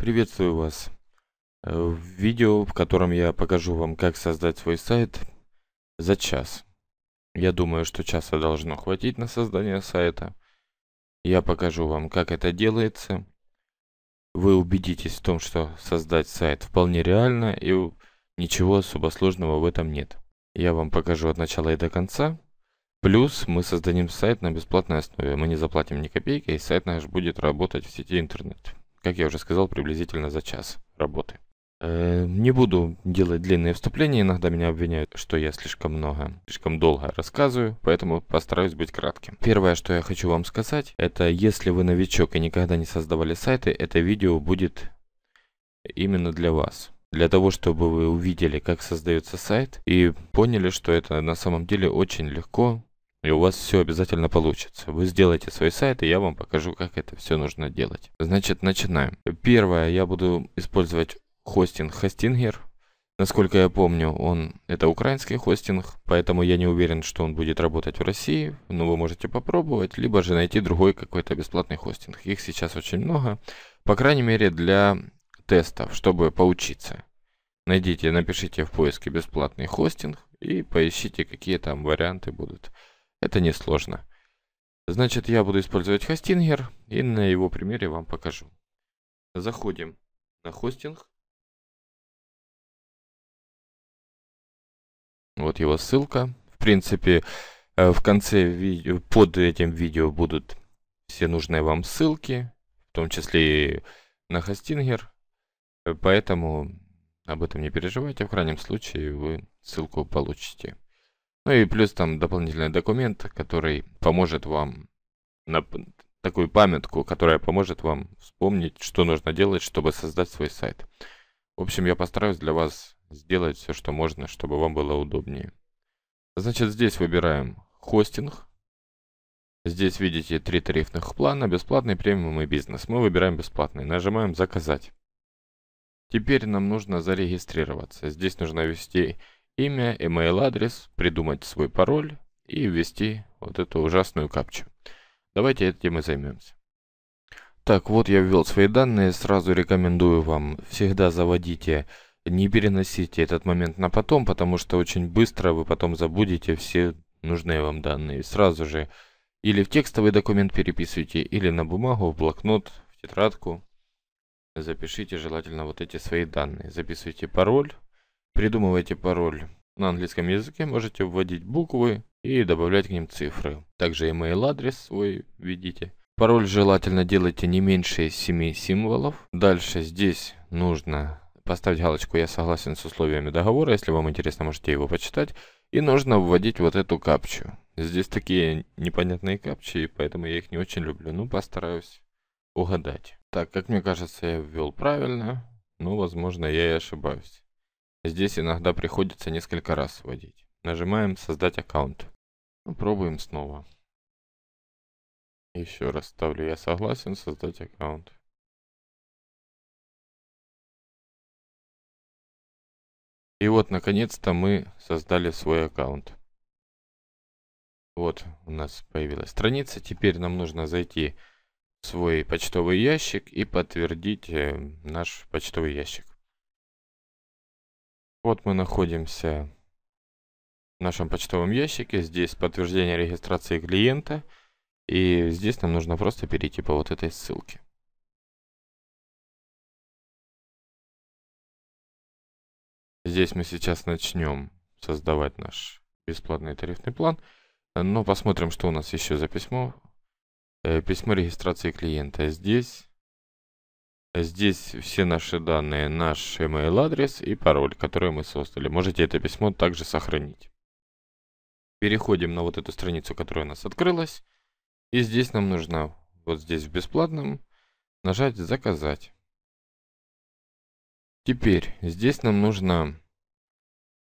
Приветствую вас! Э, в видео, в котором я покажу вам, как создать свой сайт за час. Я думаю, что часа должно хватить на создание сайта. Я покажу вам, как это делается. Вы убедитесь в том, что создать сайт вполне реально и ничего особо сложного в этом нет. Я вам покажу от начала и до конца. Плюс мы создадим сайт на бесплатной основе. Мы не заплатим ни копейки, и сайт наш будет работать в сети интернет как я уже сказал, приблизительно за час работы. Э, не буду делать длинные вступления, иногда меня обвиняют, что я слишком много, слишком долго рассказываю, поэтому постараюсь быть кратким. Первое, что я хочу вам сказать, это если вы новичок и никогда не создавали сайты, это видео будет именно для вас. Для того, чтобы вы увидели, как создается сайт и поняли, что это на самом деле очень легко, и у вас все обязательно получится. Вы сделаете свой сайт, и я вам покажу, как это все нужно делать. Значит, начинаем. Первое, я буду использовать хостинг Hostinger. Насколько я помню, он это украинский хостинг, поэтому я не уверен, что он будет работать в России, но вы можете попробовать, либо же найти другой какой-то бесплатный хостинг. Их сейчас очень много, по крайней мере для тестов, чтобы поучиться. Найдите, напишите в поиске бесплатный хостинг и поищите, какие там варианты будут. Это несложно. Значит, я буду использовать хостингер и на его примере вам покажу. Заходим на хостинг. Вот его ссылка. В принципе, э, в конце видео, под этим видео будут все нужные вам ссылки, в том числе и на хостингер. Поэтому об этом не переживайте. В крайнем случае вы ссылку получите. Ну и плюс там дополнительный документ, который поможет вам на такую памятку, которая поможет вам вспомнить, что нужно делать, чтобы создать свой сайт. В общем, я постараюсь для вас сделать все, что можно, чтобы вам было удобнее. Значит, здесь выбираем хостинг. Здесь видите три тарифных плана, бесплатный, премиум и бизнес. Мы выбираем бесплатный, нажимаем «Заказать». Теперь нам нужно зарегистрироваться. Здесь нужно ввести имя, email-адрес, придумать свой пароль и ввести вот эту ужасную капчу. Давайте этим и займемся. Так, вот я ввел свои данные, сразу рекомендую вам, всегда заводите, не переносите этот момент на потом, потому что очень быстро вы потом забудете все нужные вам данные. Сразу же или в текстовый документ переписывайте, или на бумагу, в блокнот, в тетрадку. Запишите желательно вот эти свои данные. Записывайте пароль, Придумывайте пароль. На английском языке можете вводить буквы и добавлять к ним цифры. Также email-адрес свой введите. Пароль желательно делайте не меньше 7 символов. Дальше здесь нужно поставить галочку «Я согласен с условиями договора», если вам интересно, можете его почитать. И нужно вводить вот эту капчу. Здесь такие непонятные капчи, поэтому я их не очень люблю. Ну, постараюсь угадать. Так, как мне кажется, я ввел правильно, но, возможно, я и ошибаюсь. Здесь иногда приходится несколько раз вводить. Нажимаем «Создать аккаунт». Ну, пробуем снова. Еще раз ставлю «Я согласен создать аккаунт». И вот, наконец-то, мы создали свой аккаунт. Вот у нас появилась страница. Теперь нам нужно зайти в свой почтовый ящик и подтвердить э, наш почтовый ящик. Вот мы находимся в нашем почтовом ящике. Здесь подтверждение регистрации клиента. И здесь нам нужно просто перейти по вот этой ссылке. Здесь мы сейчас начнем создавать наш бесплатный тарифный план. Но посмотрим, что у нас еще за письмо. Э, письмо регистрации клиента. Здесь Здесь все наши данные, наш email адрес и пароль, который мы создали. Можете это письмо также сохранить. Переходим на вот эту страницу, которая у нас открылась. И здесь нам нужно, вот здесь в бесплатном, нажать «Заказать». Теперь здесь нам нужно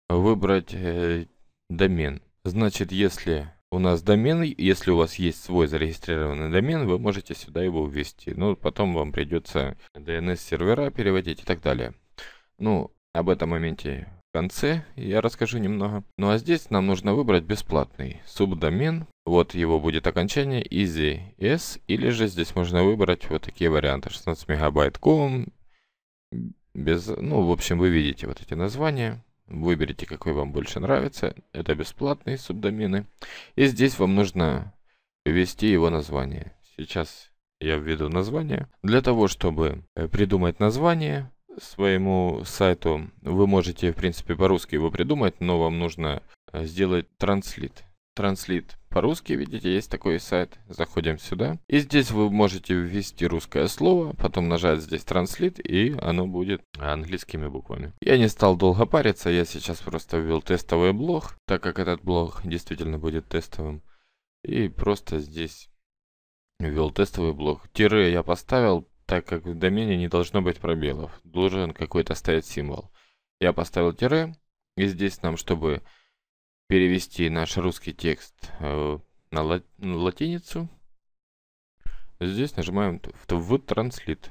выбрать э, домен. Значит, если у нас домен, если у вас есть свой зарегистрированный домен, вы можете сюда его ввести. Но ну, потом вам придется DNS-сервера переводить и так далее. Ну, об этом моменте в конце я расскажу немного. Ну а здесь нам нужно выбрать бесплатный субдомен. Вот его будет окончание EasyS. Или же здесь можно выбрать вот такие варианты. 16 мегабайт.com. Без, ну, в общем, вы видите вот эти названия. Выберите, какой вам больше нравится. Это бесплатные субдомены. И здесь вам нужно ввести его название. Сейчас я введу название. Для того, чтобы э, придумать название своему сайту, вы можете, в принципе, по-русски его придумать, но вам нужно э, сделать транслит. Translate. По-русски, видите, есть такой сайт. Заходим сюда. И здесь вы можете ввести русское слово, потом нажать здесь Translate, и оно будет английскими буквами. Я не стал долго париться, я сейчас просто ввел тестовый блог, так как этот блог действительно будет тестовым. И просто здесь ввел тестовый блог. Тире я поставил, так как в домене не должно быть пробелов. Должен какой-то стоять символ. Я поставил тире, и здесь нам, чтобы перевести наш русский текст э, на ну, латиницу. Здесь нажимаем в транслит.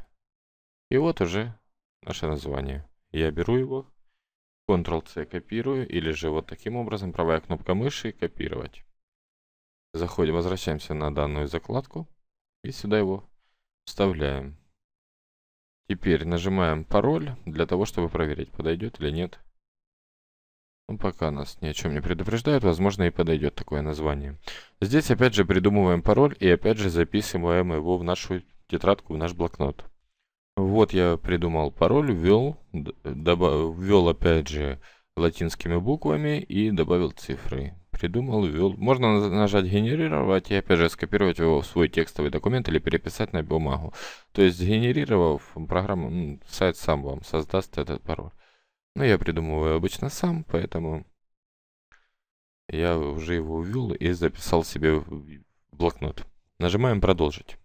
И вот уже наше название. Я беру его, Ctrl-C копирую, или же вот таким образом, правая кнопка мыши, копировать. Заходим, возвращаемся на данную закладку и сюда его вставляем. Теперь нажимаем пароль для того, чтобы проверить, подойдет или нет ну, пока нас ни о чем не предупреждают, возможно, и подойдет такое название. Здесь опять же придумываем пароль и опять же записываем его в нашу тетрадку, в наш блокнот. Вот я придумал пароль, ввел, добав, ввел опять же латинскими буквами и добавил цифры. Придумал, ввел. Можно нажать «Генерировать» и опять же скопировать его в свой текстовый документ или переписать на бумагу. То есть, генерировав, программу сайт сам вам создаст этот пароль. Но ну, я придумываю обычно сам, поэтому я уже его увел и записал себе в блокнот. Нажимаем «Продолжить».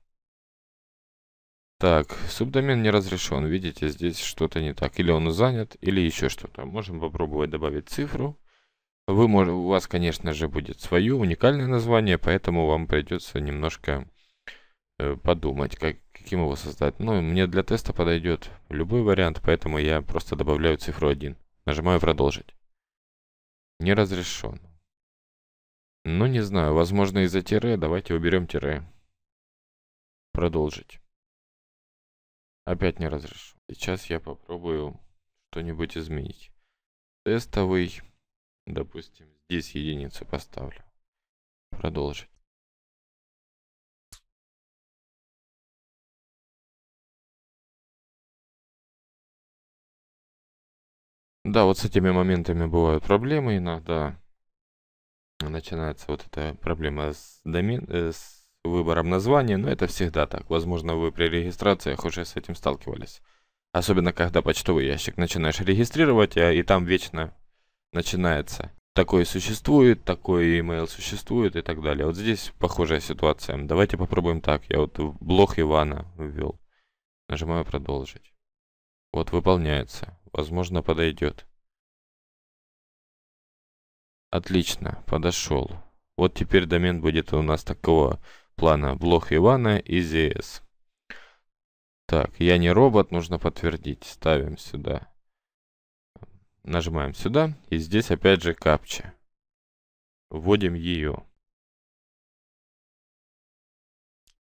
Так, субдомен не разрешен. Видите, здесь что-то не так. Или он занят, или еще что-то. Можем попробовать добавить цифру. Вы, у вас, конечно же, будет свое уникальное название, поэтому вам придется немножко э, подумать, как, каким его создать. Ну, мне для теста подойдет любой вариант, поэтому я просто добавляю цифру 1. Нажимаю «Продолжить». Не разрешен. Ну, не знаю, возможно из-за тире, давайте уберем тире. Продолжить. Опять не разрешен. Сейчас я попробую что-нибудь изменить. Тестовый, допустим, здесь единицу поставлю. Продолжить. Да, вот с этими моментами бывают проблемы иногда. Начинается вот эта проблема с, домен... Э, с выбором названия, но это всегда так. Возможно, вы при регистрациях уже с этим сталкивались. Особенно, когда почтовый ящик начинаешь регистрировать, а, и там вечно начинается. Такой существует, такой email существует и так далее. Вот здесь похожая ситуация. Давайте попробуем так. Я вот блог Ивана ввел. Нажимаю продолжить. Вот выполняется. Возможно, подойдет. Отлично, подошел. Вот теперь домен будет у нас такого плана. Блог Ивана и ZS. Так, я не робот, нужно подтвердить. Ставим сюда. Нажимаем сюда. И здесь опять же капча. Вводим ее.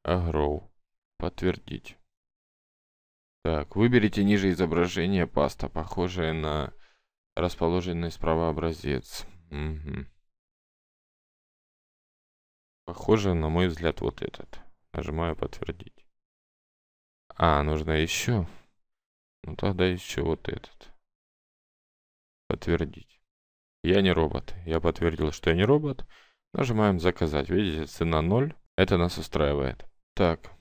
Агроу. Подтвердить. Так, выберите ниже изображение паста, похожее на расположенный справа образец. Угу. Похоже, на мой взгляд, вот этот. Нажимаю подтвердить. А, нужно еще. Ну тогда еще вот этот. Подтвердить. Я не робот. Я подтвердил, что я не робот. Нажимаем заказать. Видите, цена 0. Это нас устраивает. Так.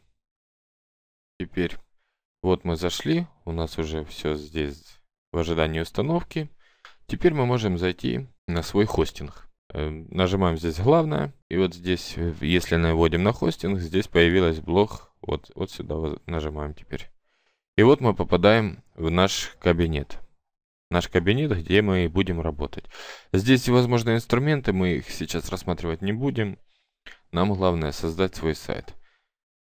Теперь вот мы зашли, у нас уже все здесь в ожидании установки. Теперь мы можем зайти на свой хостинг. Эм, нажимаем здесь главное, и вот здесь, если наводим на хостинг, здесь появилась блок, вот, вот сюда нажимаем теперь. И вот мы попадаем в наш кабинет. Наш кабинет, где мы будем работать. Здесь возможны инструменты, мы их сейчас рассматривать не будем. Нам главное создать свой сайт.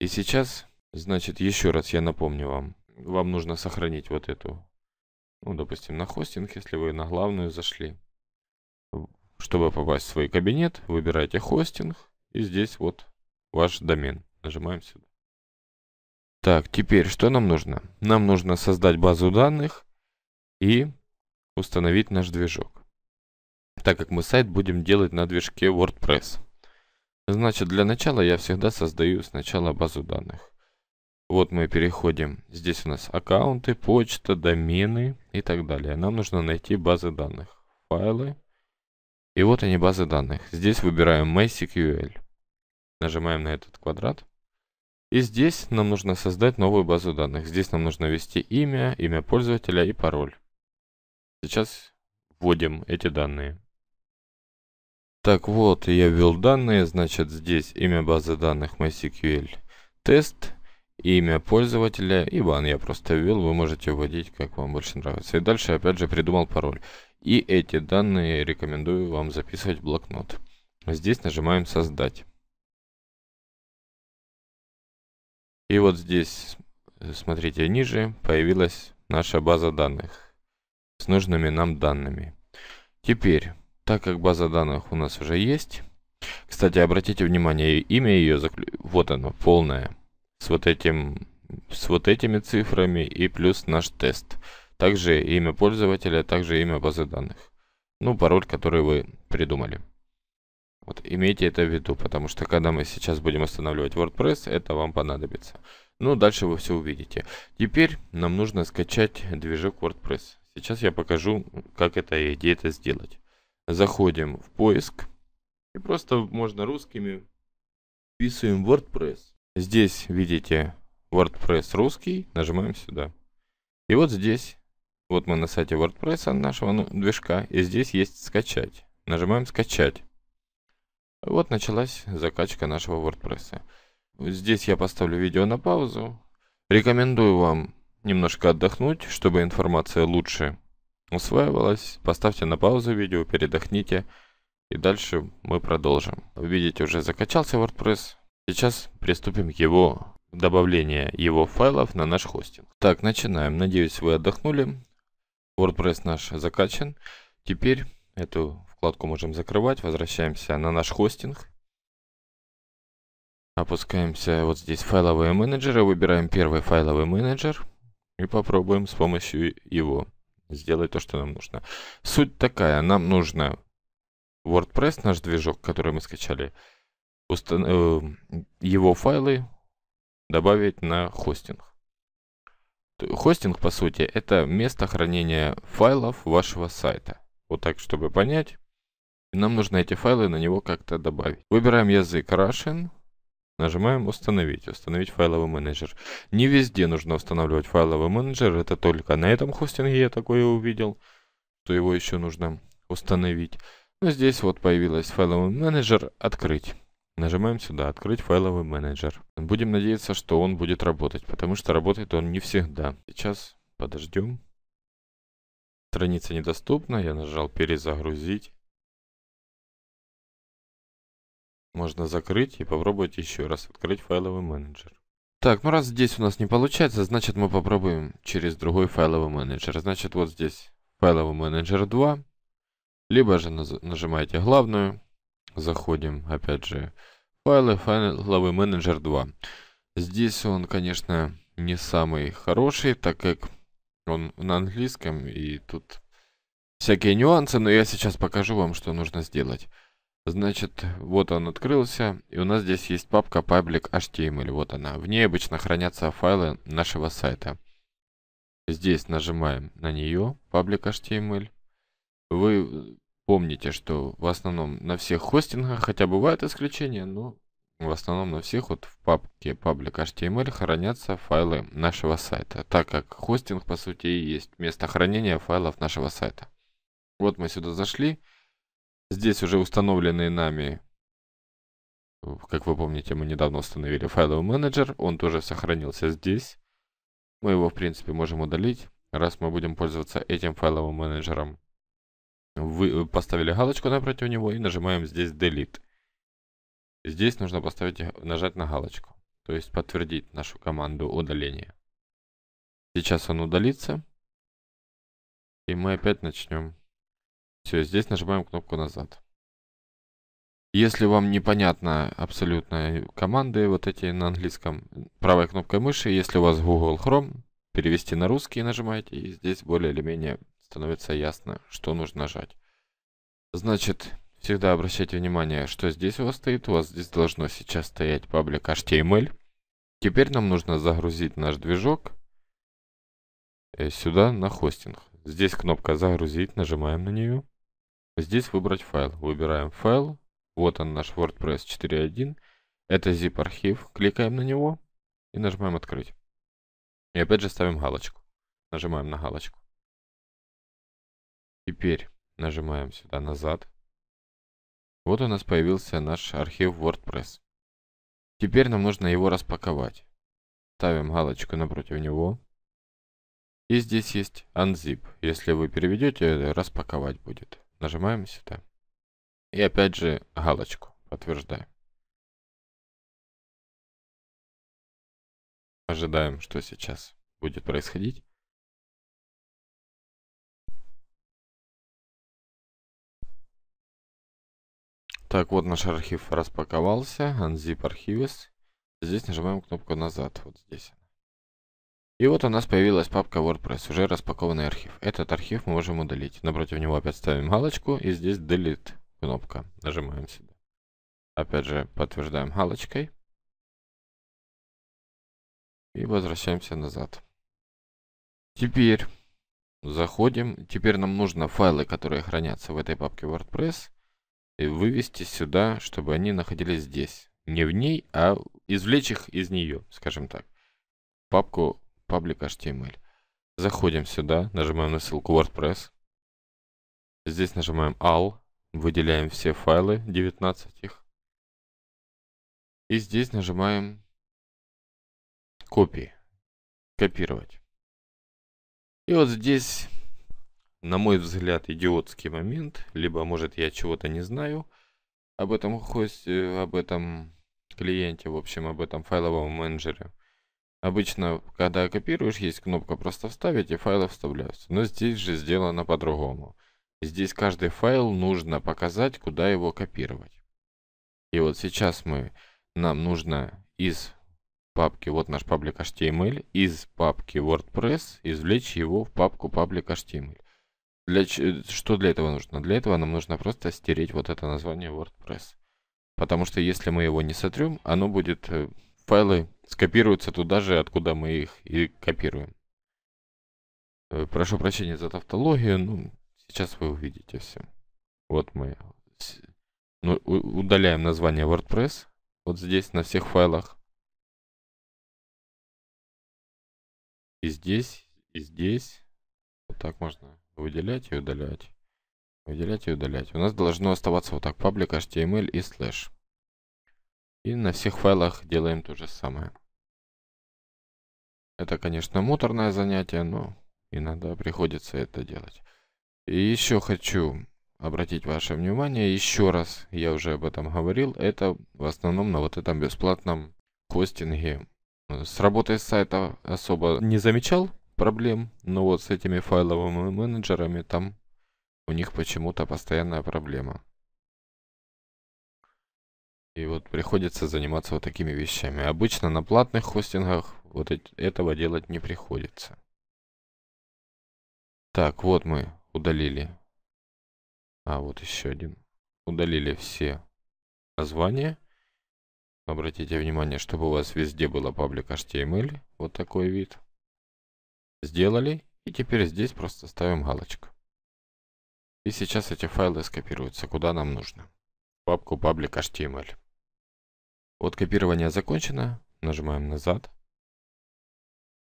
И сейчас Значит, еще раз я напомню вам. Вам нужно сохранить вот эту, ну, допустим, на хостинг, если вы на главную зашли. Чтобы попасть в свой кабинет, выбираете хостинг. И здесь вот ваш домен. Нажимаем сюда. Так, теперь что нам нужно? Нам нужно создать базу данных и установить наш движок. Так как мы сайт будем делать на движке WordPress. Значит, для начала я всегда создаю сначала базу данных. Вот мы переходим. Здесь у нас аккаунты, почта, домены и так далее. Нам нужно найти базы данных. Файлы. И вот они базы данных. Здесь выбираем MySQL. Нажимаем на этот квадрат. И здесь нам нужно создать новую базу данных. Здесь нам нужно ввести имя, имя пользователя и пароль. Сейчас вводим эти данные. Так вот, я ввел данные, значит здесь имя базы данных MySQL тест имя пользователя Иван, Я просто ввел, вы можете вводить, как вам больше нравится. И дальше опять же придумал пароль. И эти данные рекомендую вам записывать в блокнот. Здесь нажимаем «Создать». И вот здесь, смотрите, ниже появилась наша база данных с нужными нам данными. Теперь, так как база данных у нас уже есть, кстати, обратите внимание, имя ее, вот оно, полное – с вот этим с вот этими цифрами и плюс наш тест. Также имя пользователя, также имя базы данных. Ну, пароль, который вы придумали. Вот имейте это в виду, потому что когда мы сейчас будем останавливать WordPress, это вам понадобится. Ну, дальше вы все увидите. Теперь нам нужно скачать движок WordPress. Сейчас я покажу, как это и где это сделать. Заходим в поиск. И просто можно русскими вписываем WordPress. Здесь видите WordPress русский, нажимаем сюда. И вот здесь, вот мы на сайте WordPress нашего ну, движка, и здесь есть скачать. Нажимаем скачать. Вот началась закачка нашего WordPress. Здесь я поставлю видео на паузу. Рекомендую вам немножко отдохнуть, чтобы информация лучше усваивалась. Поставьте на паузу видео, передохните. И дальше мы продолжим. Видите, уже закачался WordPress. Сейчас приступим к его добавлению его файлов на наш хостинг. Так, начинаем. Надеюсь, вы отдохнули. WordPress наш закачан. Теперь эту вкладку можем закрывать. Возвращаемся на наш хостинг. Опускаемся вот здесь файловые менеджеры. Выбираем первый файловый менеджер. И попробуем с помощью его сделать то, что нам нужно. Суть такая. Нам нужно WordPress, наш движок, который мы скачали, устан- э, его файлы добавить на хостинг. Хостинг, по сути, это место хранения файлов вашего сайта. Вот так, чтобы понять. нам нужно эти файлы на него как-то добавить. Выбираем язык Russian. Нажимаем «Установить», «Установить файловый менеджер». Не везде нужно устанавливать файловый менеджер, это только на этом хостинге я такое увидел, То его еще нужно установить. Но здесь вот появилась файловый менеджер «Открыть». Нажимаем сюда «Открыть файловый менеджер». Будем надеяться, что он будет работать, потому что работает он не всегда. Сейчас подождем. Страница недоступна, я нажал «Перезагрузить». Можно закрыть и попробовать еще раз открыть файловый менеджер. Так, ну раз здесь у нас не получается, значит мы попробуем через другой файловый менеджер. Значит вот здесь файловый менеджер 2, либо же нажимаете главную заходим, опять же, файлы, файловый менеджер 2. Здесь он, конечно, не самый хороший, так как он на английском, и тут всякие нюансы, но я сейчас покажу вам, что нужно сделать. Значит, вот он открылся, и у нас здесь есть папка public.html, вот она. В ней обычно хранятся файлы нашего сайта. Здесь нажимаем на нее, public.html. Вы Помните, что в основном на всех хостингах, хотя бывают исключения, но в основном на всех вот в папке public.html хранятся файлы нашего сайта, так как хостинг по сути и есть место хранения файлов нашего сайта. Вот мы сюда зашли. Здесь уже установленные нами, как вы помните, мы недавно установили файловый менеджер, он тоже сохранился здесь. Мы его, в принципе, можем удалить, раз мы будем пользоваться этим файловым менеджером. Вы э, поставили галочку напротив него и нажимаем здесь Delete. Здесь нужно поставить, э, нажать на галочку, то есть подтвердить нашу команду удаления. Сейчас он удалится. И мы опять начнем. Все, здесь нажимаем кнопку назад. Если вам непонятно абсолютно команды вот эти на английском, правой кнопкой мыши, если у вас Google Chrome, перевести на русский нажимаете, и здесь более или менее становится ясно, что нужно нажать. Значит, всегда обращайте внимание, что здесь у вас стоит. У вас здесь должно сейчас стоять паблик HTML. Теперь нам нужно загрузить наш движок э, сюда на хостинг. Здесь кнопка «Загрузить», нажимаем на нее. Здесь «Выбрать файл». Выбираем файл. Вот он наш WordPress 4.1. Это zip-архив. Кликаем на него и нажимаем «Открыть». И опять же ставим галочку. Нажимаем на галочку. Теперь нажимаем сюда назад. Вот у нас появился наш архив WordPress. Теперь нам нужно его распаковать. Ставим галочку напротив него. И здесь есть Unzip. Если вы переведете, распаковать будет. Нажимаем сюда. И опять же галочку подтверждаем. Ожидаем, что сейчас будет происходить. Так, вот наш архив распаковался. Unzip архивис. Здесь нажимаем кнопку «Назад». Вот здесь. И вот у нас появилась папка WordPress, уже распакованный архив. Этот архив мы можем удалить. Напротив него опять ставим галочку, и здесь Delete кнопка. Нажимаем сюда. Опять же, подтверждаем галочкой. И возвращаемся назад. Теперь заходим. Теперь нам нужно файлы, которые хранятся в этой папке WordPress, и вывести сюда, чтобы они находились здесь. Не в ней, а извлечь их из нее, скажем так. Папку public_html. Заходим сюда, нажимаем на ссылку WordPress. Здесь нажимаем all, выделяем все файлы, 19 их. И здесь нажимаем копии, копировать. И вот здесь на мой взгляд, идиотский момент, либо, может, я чего-то не знаю об этом хосте, об этом клиенте, в общем, об этом файловом менеджере. Обычно, когда копируешь, есть кнопка «Просто вставить» и файлы вставляются. Но здесь же сделано по-другому. Здесь каждый файл нужно показать, куда его копировать. И вот сейчас мы, нам нужно из папки, вот наш паблик HTML, из папки WordPress извлечь его в папку паблик HTML. Для, э, что для этого нужно? Для этого нам нужно просто стереть вот это название WordPress. Потому что если мы его не сотрем, оно будет... Э, файлы скопируются туда же, откуда мы их и копируем. Э, прошу прощения за тавтологию, ну, сейчас вы увидите все. Вот мы ну, удаляем название WordPress. Вот здесь на всех файлах. И здесь, и здесь. Вот так можно Выделять и удалять. Выделять и удалять. У нас должно оставаться вот так. Паблик HTML и слэш. И на всех файлах делаем то же самое. Это, конечно, муторное занятие, но иногда приходится это делать. И еще хочу обратить ваше внимание, еще раз, я уже об этом говорил, это в основном на вот этом бесплатном хостинге. С работой сайта особо не замечал проблем, но вот с этими файловыми менеджерами там у них почему-то постоянная проблема. И вот приходится заниматься вот такими вещами. Обычно на платных хостингах вот этого делать не приходится. Так, вот мы удалили. А, вот еще один. Удалили все названия. Обратите внимание, чтобы у вас везде было паблик HTML. Вот такой вид. Сделали, и теперь здесь просто ставим галочку. И сейчас эти файлы скопируются, куда нам нужно. папку public HTML. Вот копирование закончено. Нажимаем назад.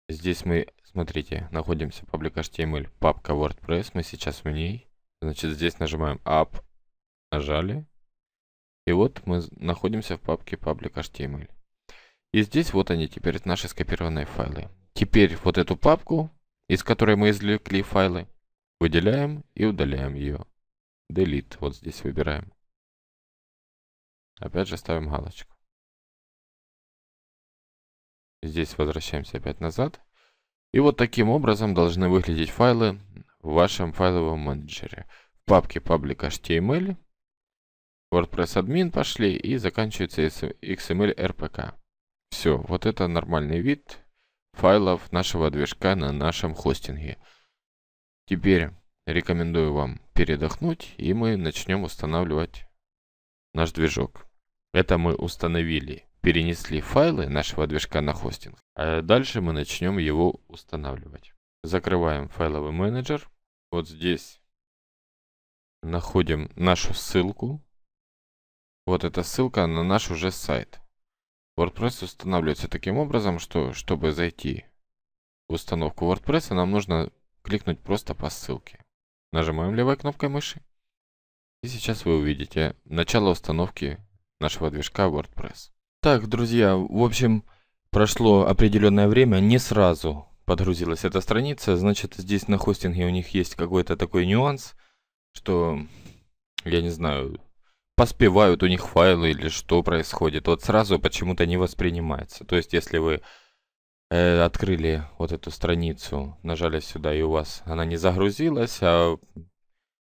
Здесь мы, смотрите, находимся public HTML, папка WordPress, мы сейчас в ней. Значит, здесь нажимаем Up, нажали. И вот мы находимся в папке public HTML. И здесь вот они теперь наши скопированные файлы. Теперь вот эту папку, из которой мы извлекли файлы, выделяем и удаляем ее. Delete вот здесь выбираем. Опять же ставим галочку. Здесь возвращаемся опять назад. И вот таким образом должны выглядеть файлы в вашем файловом менеджере. В папке public.html, WordPress admin пошли и заканчивается XML RPK. Все, вот это нормальный вид файлов нашего движка на нашем хостинге. Теперь рекомендую вам передохнуть, и мы начнем устанавливать наш движок. Это мы установили, перенесли файлы нашего движка на хостинг, а дальше мы начнем его устанавливать. Закрываем файловый менеджер. Вот здесь находим нашу ссылку. Вот эта ссылка на наш уже сайт. WordPress устанавливается таким образом, что чтобы зайти в установку WordPress, нам нужно кликнуть просто по ссылке. Нажимаем левой кнопкой мыши. И сейчас вы увидите начало установки нашего движка WordPress. Так, друзья, в общем, прошло определенное время, не сразу подгрузилась эта страница. Значит, здесь на хостинге у них есть какой-то такой нюанс, что, я не знаю, поспевают у них файлы или что происходит, вот сразу почему-то не воспринимается. То есть, если вы э, открыли вот эту страницу, нажали сюда, и у вас она не загрузилась, а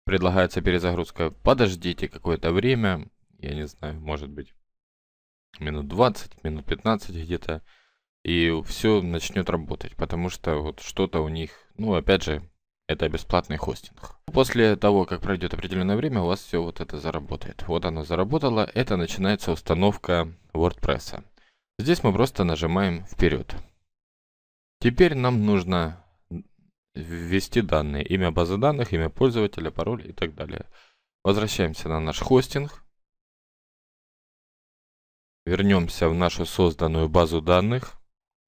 предлагается перезагрузка, подождите какое-то время, я не знаю, может быть, минут 20, минут 15 где-то, и все начнет работать, потому что вот что-то у них, ну, опять же, это бесплатный хостинг. После того, как пройдет определенное время, у вас все вот это заработает. Вот оно заработало, это начинается установка WordPress. Здесь мы просто нажимаем вперед. Теперь нам нужно ввести данные, имя базы данных, имя пользователя, пароль и так далее. Возвращаемся на наш хостинг. Вернемся в нашу созданную базу данных.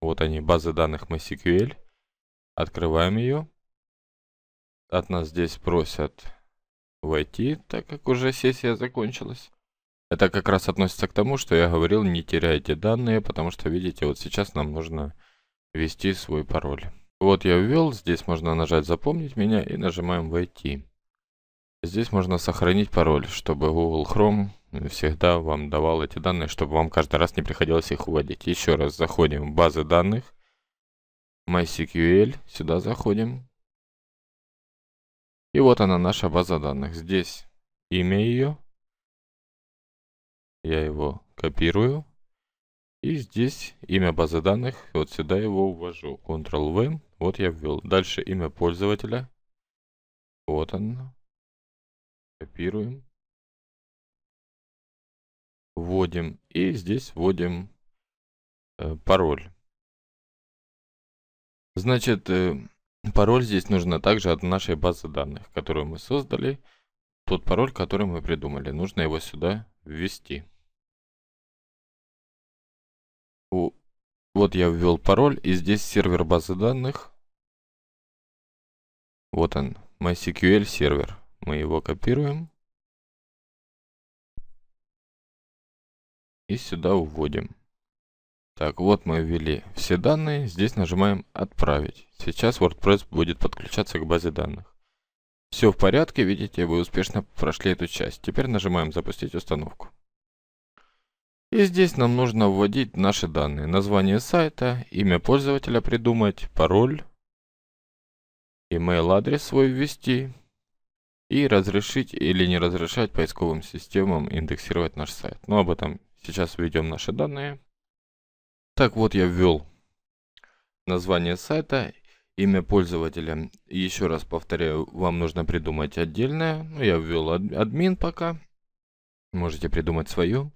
Вот они, базы данных MySQL. Открываем ее. От нас здесь просят войти, так как уже сессия закончилась. Это как раз относится к тому, что я говорил, не теряйте данные, потому что, видите, вот сейчас нам нужно ввести свой пароль. Вот я ввел, здесь можно нажать «Запомнить меня» и нажимаем «Войти». Здесь можно сохранить пароль, чтобы Google Chrome всегда вам давал эти данные, чтобы вам каждый раз не приходилось их вводить. Еще раз заходим в базы данных, MySQL, сюда заходим, и вот она, наша база данных. Здесь имя ее. Я его копирую. И здесь имя базы данных. Вот сюда его ввожу. Ctrl-V. Вот я ввел. Дальше имя пользователя. Вот оно. Копируем. Вводим. И здесь вводим э, пароль. Значит, э, Пароль здесь нужно также от нашей базы данных, которую мы создали. Тот пароль, который мы придумали. Нужно его сюда ввести. Вот я ввел пароль, и здесь сервер базы данных. Вот он, MySQL сервер. Мы его копируем. И сюда вводим. Так, вот мы ввели все данные. Здесь нажимаем «Отправить». Сейчас WordPress будет подключаться к базе данных. Все в порядке, видите, вы успешно прошли эту часть. Теперь нажимаем «Запустить установку». И здесь нам нужно вводить наши данные. Название сайта, имя пользователя придумать, пароль, email-адрес свой ввести и разрешить или не разрешать поисковым системам индексировать наш сайт. Но ну, об этом сейчас введем наши данные. Так вот я ввел название сайта, имя пользователя. Еще раз повторяю, вам нужно придумать отдельное. Ну, я ввел админ пока. Можете придумать свое.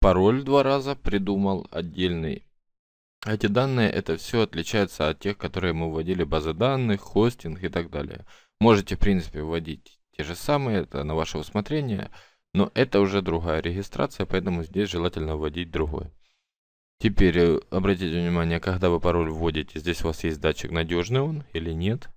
Пароль два раза придумал отдельный. Эти данные, это все отличается от тех, которые мы вводили, базы данных, хостинг и так далее. Можете, в принципе, вводить те же самые, это на ваше усмотрение, но это уже другая регистрация, поэтому здесь желательно вводить другое. Теперь э, обратите внимание, когда вы пароль вводите, здесь у вас есть датчик, надежный он или нет.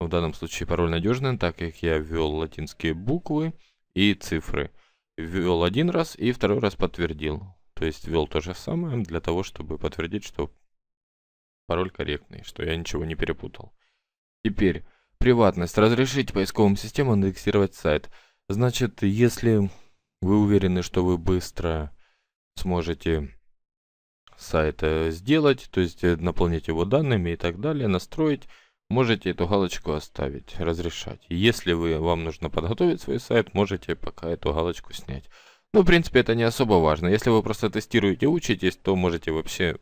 В данном случае пароль надежный, так как я ввел латинские буквы и цифры. Ввел один раз и второй раз подтвердил. То есть ввел то же самое для того, чтобы подтвердить, что пароль корректный, что я ничего не перепутал. Теперь, приватность. Разрешите поисковым системам индексировать сайт. Значит, если вы уверены, что вы быстро сможете сайт э, сделать, то есть э, наполнить его данными и так далее, настроить, можете эту галочку оставить, разрешать. Если вы, вам нужно подготовить свой сайт, можете пока эту галочку снять. Ну, в принципе, это не особо важно. Если вы просто тестируете, учитесь, то можете вообще,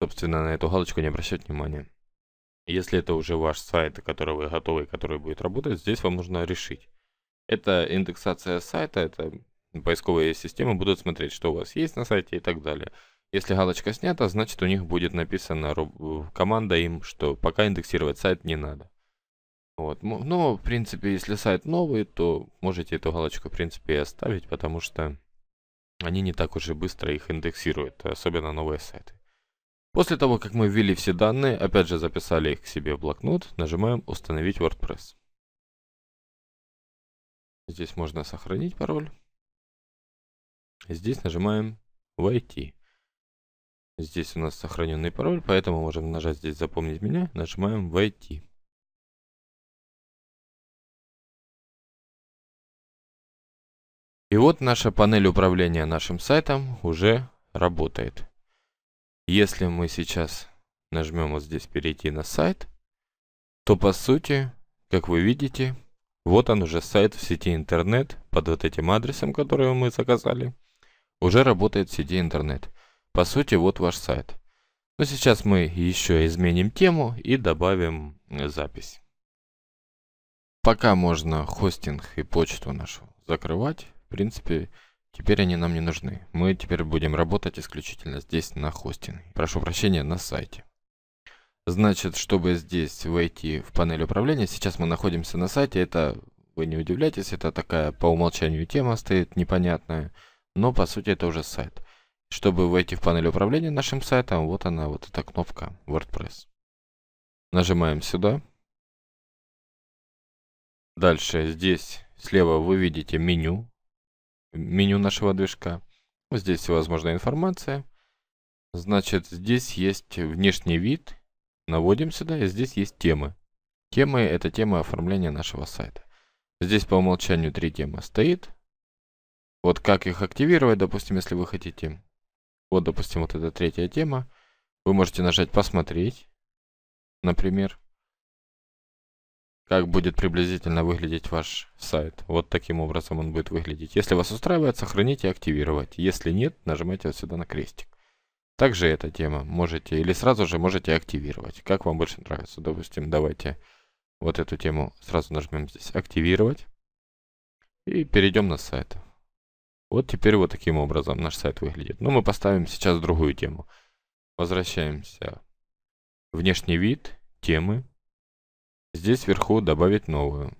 собственно, на эту галочку не обращать внимания. Если это уже ваш сайт, который вы готовы и который будет работать, здесь вам нужно решить. Это индексация сайта, это поисковые системы будут смотреть, что у вас есть на сайте и так далее. Если галочка снята, значит у них будет написана э, команда им, что пока индексировать сайт не надо. Вот. Но, в принципе, если сайт новый, то можете эту галочку, в принципе, и оставить, потому что они не так уж и быстро их индексируют, особенно новые сайты. После того, как мы ввели все данные, опять же записали их к себе в блокнот, нажимаем «Установить WordPress». Здесь можно сохранить пароль. Здесь нажимаем «Войти». Здесь у нас сохраненный пароль, поэтому можем нажать здесь «Запомнить меня», нажимаем «Войти». И вот наша панель управления нашим сайтом уже работает. Если мы сейчас нажмем вот здесь «Перейти на сайт», то по сути, как вы видите, вот он уже сайт в сети интернет под вот этим адресом, который мы заказали, уже работает в сети интернет. По сути, вот ваш сайт. Но сейчас мы еще изменим тему и добавим э, запись. Пока можно хостинг и почту нашу закрывать. В принципе, теперь они нам не нужны. Мы теперь будем работать исключительно здесь на хостинге. Прошу прощения, на сайте. Значит, чтобы здесь войти в панель управления, сейчас мы находимся на сайте. Это, вы не удивляйтесь, это такая по умолчанию тема стоит непонятная. Но по сути это уже сайт. Чтобы войти в панель управления нашим сайтом, вот она, вот эта кнопка WordPress. Нажимаем сюда. Дальше здесь слева вы видите меню, меню нашего движка. Здесь всевозможная информация. Значит, здесь есть внешний вид. Наводим сюда, и здесь есть темы. Темы – это темы оформления нашего сайта. Здесь по умолчанию три темы стоит. Вот как их активировать, допустим, если вы хотите вот, допустим, вот эта третья тема. Вы можете нажать «Посмотреть», например. Как будет приблизительно выглядеть ваш сайт. Вот таким образом он будет выглядеть. Если вас устраивает, сохранить и активировать. Если нет, нажимайте вот сюда на крестик. Также эта тема можете, или сразу же можете активировать. Как вам больше нравится. Допустим, давайте вот эту тему сразу нажмем здесь «Активировать». И перейдем на сайт. Вот теперь вот таким образом наш сайт выглядит. Но мы поставим сейчас другую тему. Возвращаемся. Внешний вид, темы. Здесь вверху добавить новую.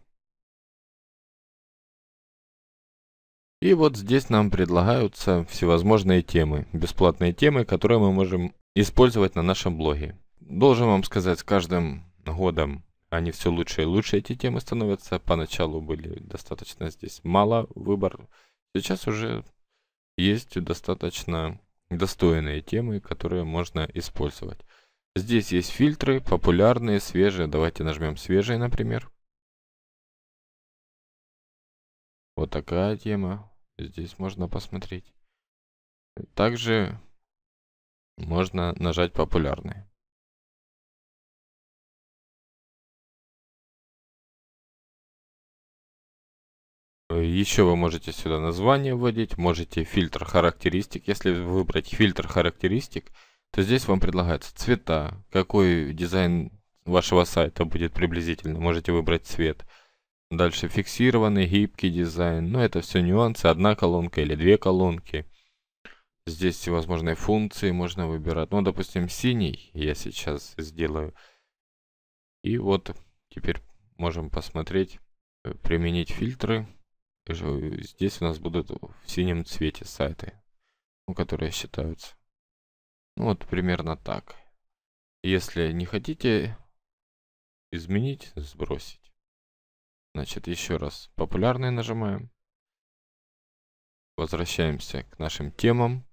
И вот здесь нам предлагаются всевозможные темы, бесплатные темы, которые мы можем использовать на нашем блоге. Должен вам сказать, с каждым годом они все лучше и лучше, эти темы становятся. Поначалу были достаточно здесь мало выбор Сейчас уже есть достаточно достойные темы, которые можно использовать. Здесь есть фильтры, популярные, свежие. Давайте нажмем свежие, например. Вот такая тема. Здесь можно посмотреть. Также можно нажать популярные. Э, Еще вы можете сюда название вводить, можете фильтр характеристик. Если выбрать фильтр характеристик, то здесь вам предлагается цвета, какой дизайн вашего сайта будет приблизительно. Можете выбрать цвет. Дальше фиксированный, гибкий дизайн. Но ну, это все нюансы. Одна колонка или две колонки. Здесь всевозможные функции можно выбирать. Ну, допустим, синий я сейчас сделаю. И вот теперь можем посмотреть, э, применить фильтры. Э, здесь у нас будут в синем цвете сайты, ну, которые считаются. Ну, вот примерно так. Если не хотите изменить, сбросить. Значит, еще раз популярные нажимаем. Возвращаемся к нашим темам.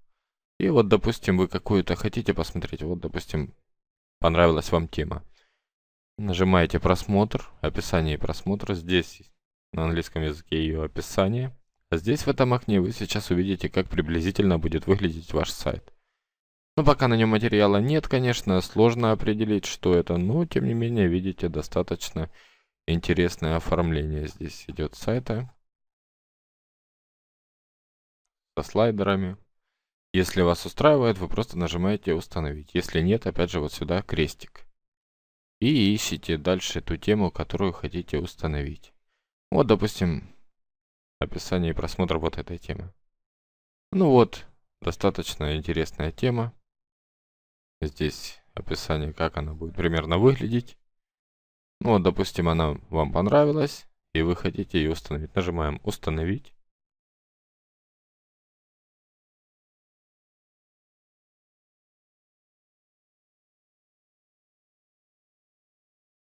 И вот, допустим, вы какую-то хотите посмотреть. Вот, допустим, понравилась вам тема. Нажимаете просмотр, описание просмотра. Здесь на английском языке ее описание. А здесь в этом окне вы сейчас увидите, как приблизительно будет выглядеть ваш сайт. Но ну, пока на нем материала нет, конечно, сложно определить, что это, но тем не менее, видите, достаточно интересное оформление здесь идет сайта. Со слайдерами. Если вас устраивает, вы просто нажимаете «Установить». Если нет, опять же, вот сюда крестик. И ищите дальше ту тему, которую хотите установить. Вот, допустим, описание и просмотр вот этой темы. Ну вот, достаточно интересная тема. Здесь описание, как она будет примерно выглядеть. Ну вот, допустим, она вам понравилась, и вы хотите ее установить. Нажимаем «Установить».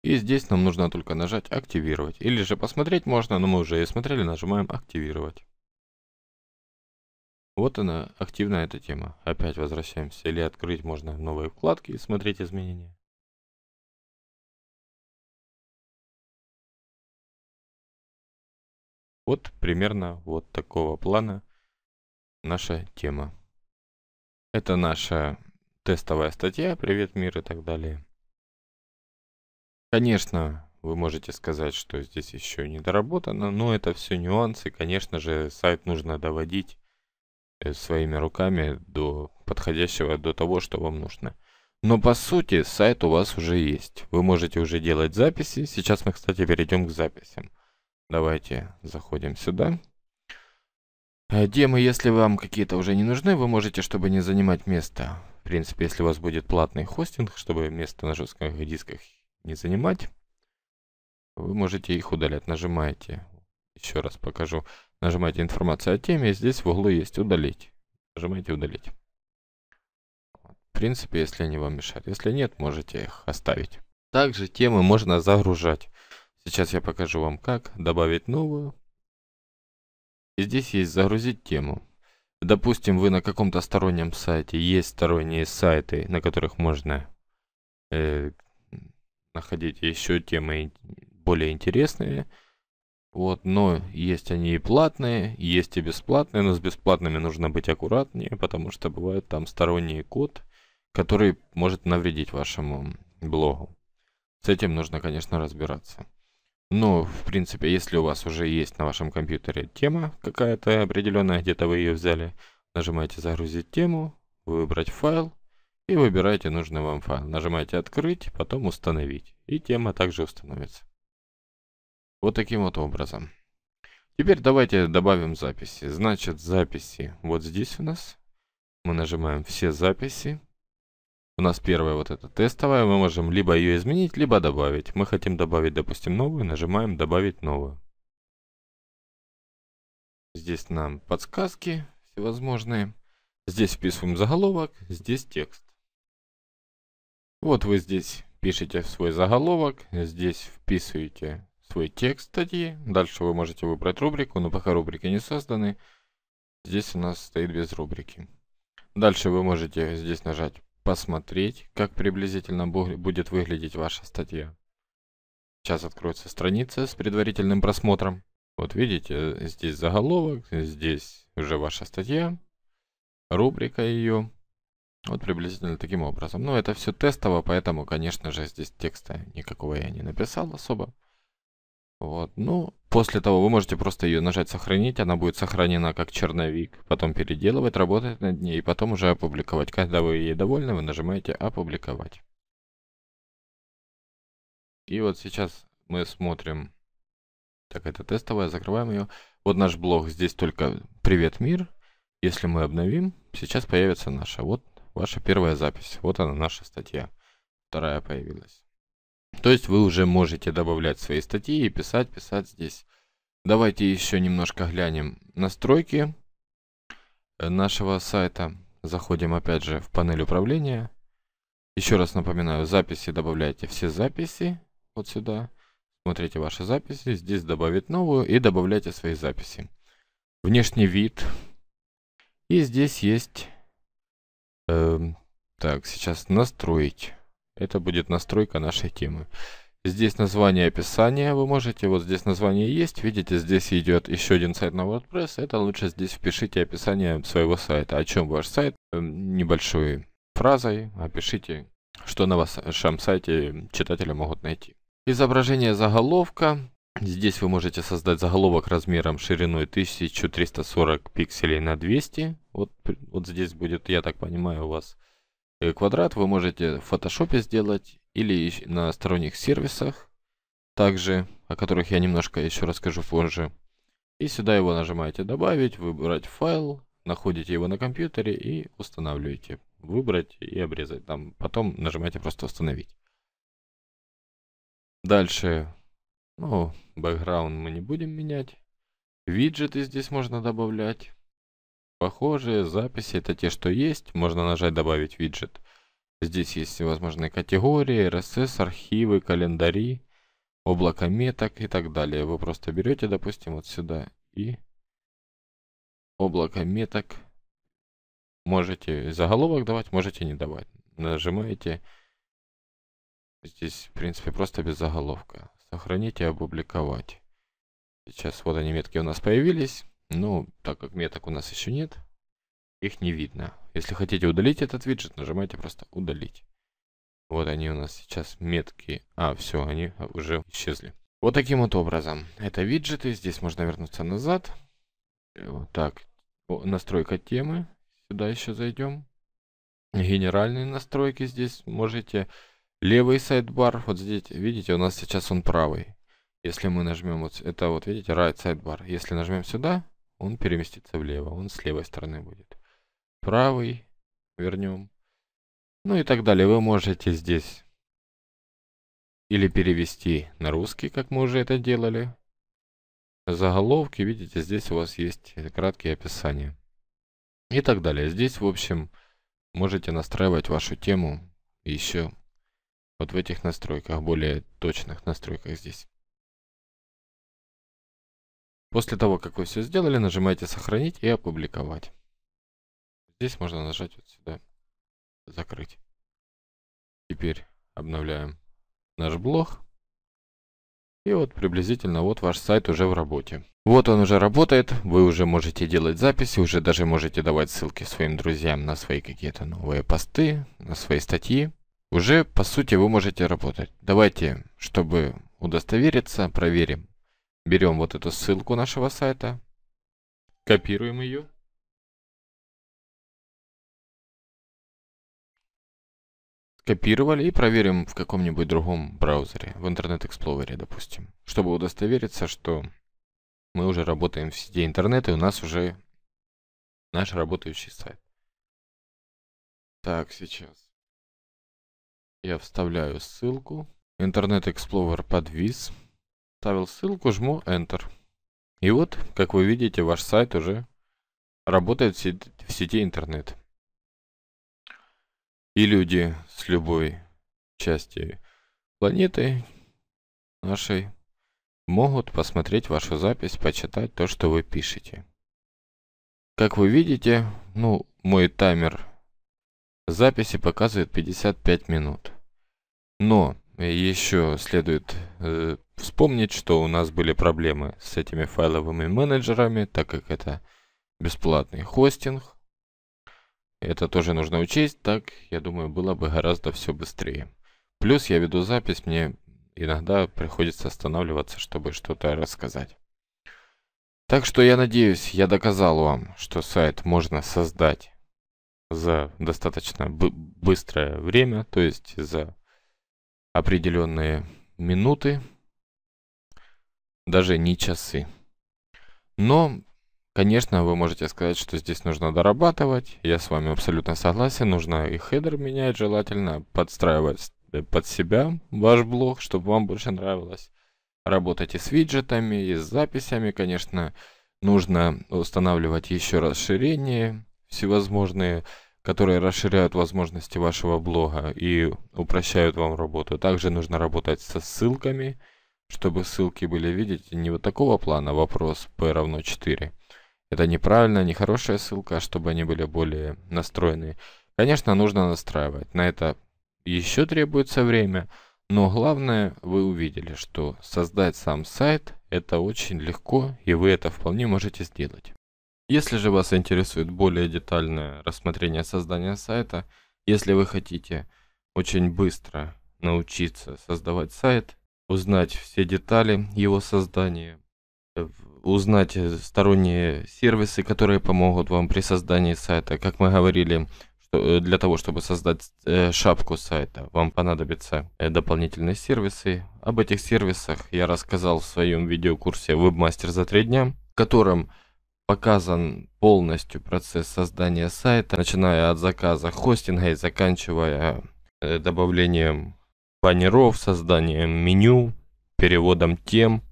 И здесь нам нужно только нажать «Активировать». Или же посмотреть можно, но мы уже и смотрели, нажимаем «Активировать». Вот она, активная эта тема. Опять возвращаемся. Или открыть можно новые вкладки и смотреть изменения. Вот примерно вот такого плана наша тема. Это наша тестовая статья «Привет, мир» и так далее. Конечно, вы можете сказать, что здесь еще не доработано, но это все нюансы. Конечно же, сайт нужно доводить э, своими руками до подходящего, до того, что вам нужно. Но по сути сайт у вас уже есть. Вы можете уже делать записи. Сейчас мы, кстати, перейдем к записям. Давайте заходим сюда. Э, Демо, если вам какие-то уже не нужны, вы можете, чтобы не занимать место. В принципе, если у вас будет платный хостинг, чтобы место на жестких дисках не занимать, вы можете их удалять. Нажимаете, еще раз покажу, нажимаете «Информация о теме», здесь в углу есть «Удалить». Нажимаете «Удалить». В принципе, если они вам мешают. Если нет, можете их оставить. Также темы можно загружать. Сейчас я покажу вам как. Добавить новую. И здесь есть «Загрузить тему». Допустим, вы на каком-то стороннем сайте. Есть сторонние сайты, на которых можно э, находить еще темы более интересные. Вот, но есть они и платные, есть и бесплатные, но с бесплатными нужно быть аккуратнее, потому что бывает там сторонний код, который может навредить вашему блогу. С этим нужно, конечно, разбираться. Но, в принципе, если у вас уже есть на вашем компьютере тема какая-то определенная, где-то вы ее взяли, нажимаете «Загрузить тему», выбрать файл, и выбирайте нужный вам файл. Нажимаете «Открыть», потом «Установить», и тема также установится. Вот таким вот образом. Теперь давайте добавим записи. Значит, записи вот здесь у нас. Мы нажимаем «Все записи». У нас первая вот эта тестовая. Мы можем либо ее изменить, либо добавить. Мы хотим добавить, допустим, новую. Нажимаем «Добавить новую». Здесь нам подсказки всевозможные. Здесь вписываем заголовок, здесь текст. Вот вы здесь пишете свой заголовок, здесь вписываете свой текст статьи. Дальше вы можете выбрать рубрику, но пока рубрики не созданы. Здесь у нас стоит без рубрики. Дальше вы можете здесь нажать «Посмотреть», как приблизительно будет выглядеть ваша статья. Сейчас откроется страница с предварительным просмотром. Вот видите, здесь заголовок, здесь уже ваша статья, рубрика ее. Вот приблизительно таким образом. Но ну, это все тестово, поэтому, конечно же, здесь текста никакого я не написал особо. Вот, ну, после того вы можете просто ее нажать «Сохранить», она будет сохранена как черновик, потом переделывать, работать над ней, и потом уже опубликовать. Когда вы ей довольны, вы нажимаете «Опубликовать». И вот сейчас мы смотрим, так, это тестовая, закрываем ее. Вот наш блог, здесь только «Привет, мир». Если мы обновим, сейчас появится наша. Вот Ваша первая запись. Вот она, наша статья. Вторая появилась. То есть вы уже можете добавлять свои статьи и писать, писать здесь. Давайте еще немножко глянем настройки э, нашего сайта. Заходим опять же в панель управления. Еще раз напоминаю, записи добавляйте все записи вот сюда. Смотрите ваши записи, здесь добавить новую и добавляйте свои записи. Внешний вид. И здесь есть Эм, так, сейчас настроить. Это будет настройка нашей темы. Здесь название описание. Вы можете, вот здесь название есть. Видите, здесь идет еще один сайт на WordPress. Это лучше здесь впишите описание своего сайта. О чем ваш сайт? Эм, небольшой фразой опишите, что на вашем сайте читатели могут найти. Изображение заголовка. Здесь вы можете создать заголовок размером шириной 1340 пикселей на 200. Вот, вот здесь будет, я так понимаю, у вас э, квадрат. Вы можете в фотошопе сделать или на сторонних сервисах. Также, о которых я немножко еще расскажу позже. И сюда его нажимаете «Добавить», выбрать «Файл», находите его на компьютере и устанавливаете. Выбрать и обрезать. Там потом нажимаете просто «Установить». Дальше ну, бэкграунд мы не будем менять. Виджеты здесь можно добавлять. Похожие записи, это те, что есть. Можно нажать «Добавить виджет». Здесь есть всевозможные категории, RSS, архивы, календари, облако меток и так далее. Вы просто берете, допустим, вот сюда и облако меток. Можете заголовок давать, можете не давать. Нажимаете. Здесь, в принципе, просто без заголовка сохранить и опубликовать. Сейчас вот они метки у нас появились. но ну, так как меток у нас еще нет, их не видно. Если хотите удалить этот виджет, нажимайте просто «Удалить». Вот они у нас сейчас метки. А, все, они уже исчезли. Вот таким вот образом. Это виджеты. Здесь можно вернуться назад. Вот так, настройка темы. Сюда еще зайдем. Генеральные настройки здесь можете Левый сайдбар, вот здесь, видите, у нас сейчас он правый. Если мы нажмем вот это, вот видите, right sidebar. Если нажмем сюда, он переместится влево, он с левой стороны будет. Правый вернем. Ну и так далее. Вы можете здесь или перевести на русский, как мы уже это делали. Заголовки, видите, здесь у вас есть краткие описания. И так далее. Здесь, в общем, можете настраивать вашу тему еще вот в этих настройках, более точных настройках здесь. После того, как вы все сделали, нажимаете «Сохранить» и «Опубликовать». Здесь можно нажать вот сюда «Закрыть». Теперь обновляем наш блог. И вот приблизительно вот ваш сайт уже в работе. Вот он уже работает, вы уже можете делать записи, уже даже можете давать ссылки своим друзьям на свои какие-то новые посты, на свои статьи. Уже, по сути, вы можете работать. Давайте, чтобы удостовериться, проверим. Берем вот эту ссылку нашего сайта, копируем ее. Копировали и проверим в каком-нибудь другом браузере, в Internet Explorer, допустим, чтобы удостовериться, что мы уже работаем в сети интернета, и у нас уже наш работающий сайт. Так, сейчас. Я вставляю ссылку. Internet Explorer подвис. Вставил ссылку, жму Enter. И вот, как вы видите, ваш сайт уже работает в сети интернет. И люди с любой части планеты нашей могут посмотреть вашу запись, почитать то, что вы пишете. Как вы видите, ну, мой таймер записи показывает 55 минут. Но еще следует э, вспомнить, что у нас были проблемы с этими файловыми менеджерами, так как это бесплатный хостинг. Это тоже нужно учесть, так, я думаю, было бы гораздо все быстрее. Плюс я веду запись, мне иногда приходится останавливаться, чтобы что-то рассказать. Так что я надеюсь, я доказал вам, что сайт можно создать за достаточно быстрое время, то есть за определенные минуты, даже не часы. Но, конечно, вы можете сказать, что здесь нужно дорабатывать. Я с вами абсолютно согласен. Нужно и хедер менять желательно, подстраивать э, под себя ваш блог, чтобы вам больше нравилось. Работать и с виджетами, и с записями, конечно. Нужно устанавливать еще расширения всевозможные которые расширяют возможности вашего блога и упрощают вам работу. Также нужно работать со ссылками, чтобы ссылки были, видеть. не вот такого плана вопрос p равно 4. Это неправильно, нехорошая ссылка, а чтобы они были более настроены. Конечно, нужно настраивать. На это еще требуется время, но главное, вы увидели, что создать сам сайт – это очень легко, и вы это вполне можете сделать. Если же вас интересует более детальное рассмотрение создания сайта, если вы хотите очень быстро научиться создавать сайт, узнать все детали его создания, э, узнать э, сторонние сервисы, которые помогут вам при создании сайта. Как мы говорили, что э, для того, чтобы создать шапку сайта, вам понадобятся дополнительные сервисы. Об этих сервисах я рассказал в своем видеокурсе «Вебмастер за три дня», в котором показан полностью процесс создания сайта, начиная от заказа хостинга и заканчивая э, добавлением баннеров, созданием меню, переводом тем.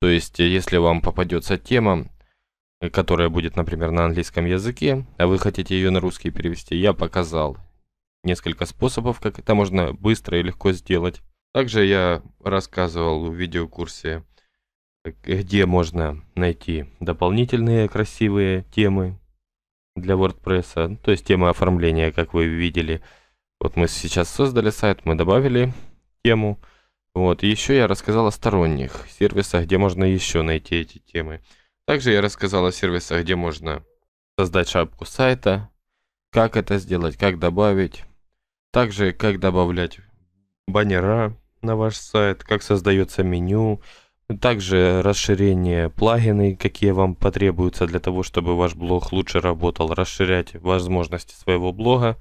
То есть, э, если вам попадется тема, э, которая будет, например, на английском языке, а вы хотите ее на русский перевести, я показал несколько способов, как это можно быстро и легко сделать. Также я рассказывал в видеокурсе Э, где можно найти дополнительные красивые темы для WordPress, а? то есть темы оформления, как вы видели. Вот мы сейчас создали сайт, мы добавили тему. Вот, и еще я рассказал о сторонних сервисах, где можно еще найти эти темы. Также я рассказал о сервисах, где можно создать шапку сайта, как это сделать, как добавить. Также, как добавлять баннера на ваш сайт, как создается меню, также расширение плагины, какие вам потребуются для того, чтобы ваш блог лучше работал. Расширять возможности своего блога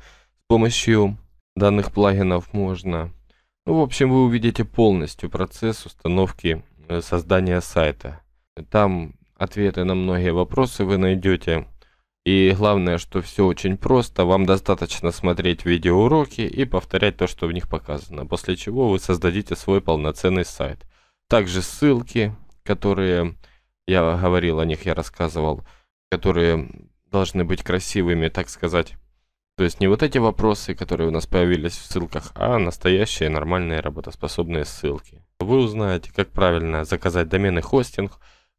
с помощью данных плагинов можно. Ну, в общем, вы увидите полностью процесс установки э, создания сайта. Там ответы на многие вопросы вы найдете. И главное, что все очень просто. Вам достаточно смотреть видеоуроки и повторять то, что в них показано. После чего вы создадите свой полноценный сайт. Также ссылки, которые я говорил о них, я рассказывал, которые должны быть красивыми, так сказать. То есть не вот эти вопросы, которые у нас появились в ссылках, а настоящие нормальные работоспособные ссылки. Вы узнаете, как правильно заказать домены хостинг,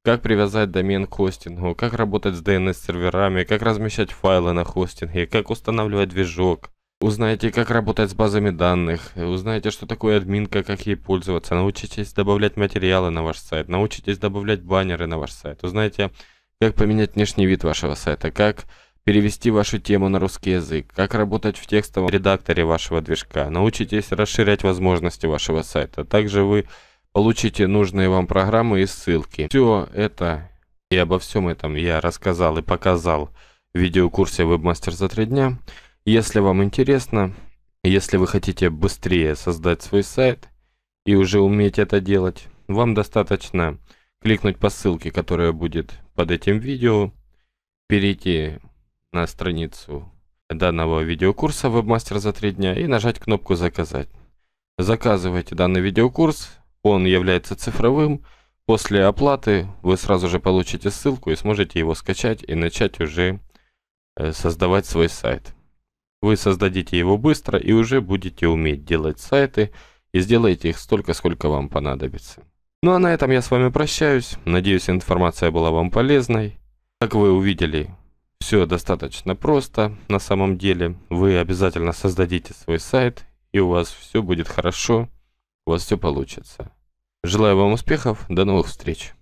как привязать домен к хостингу, как работать с DNS-серверами, как размещать файлы на хостинге, как устанавливать движок, Узнаете, как работать с базами данных, узнаете, что такое админка, как ей пользоваться, научитесь добавлять материалы на ваш сайт, научитесь добавлять баннеры на ваш сайт, узнаете, как поменять внешний вид вашего сайта, как перевести вашу тему на русский язык, как работать в текстовом редакторе вашего движка, научитесь расширять возможности вашего сайта. Также вы получите нужные вам программы и ссылки. Все это и обо всем этом я рассказал и показал в видеокурсе «Вебмастер за три дня». Если вам интересно, если вы хотите быстрее создать свой сайт и уже уметь это делать, вам достаточно кликнуть по ссылке, которая будет под этим видео, перейти на страницу данного видеокурса «Вебмастер за 3 дня» и нажать кнопку «Заказать». Заказывайте данный видеокурс, он является цифровым. После оплаты вы сразу же получите ссылку и сможете его скачать и начать уже э, создавать свой сайт. Вы создадите его быстро и уже будете уметь делать сайты и сделаете их столько, сколько вам понадобится. Ну а на этом я с вами прощаюсь. Надеюсь, информация была вам полезной. Как вы увидели, все достаточно просто на самом деле. Вы обязательно создадите свой сайт, и у вас все будет хорошо, у вас все получится. Желаю вам успехов, до новых встреч!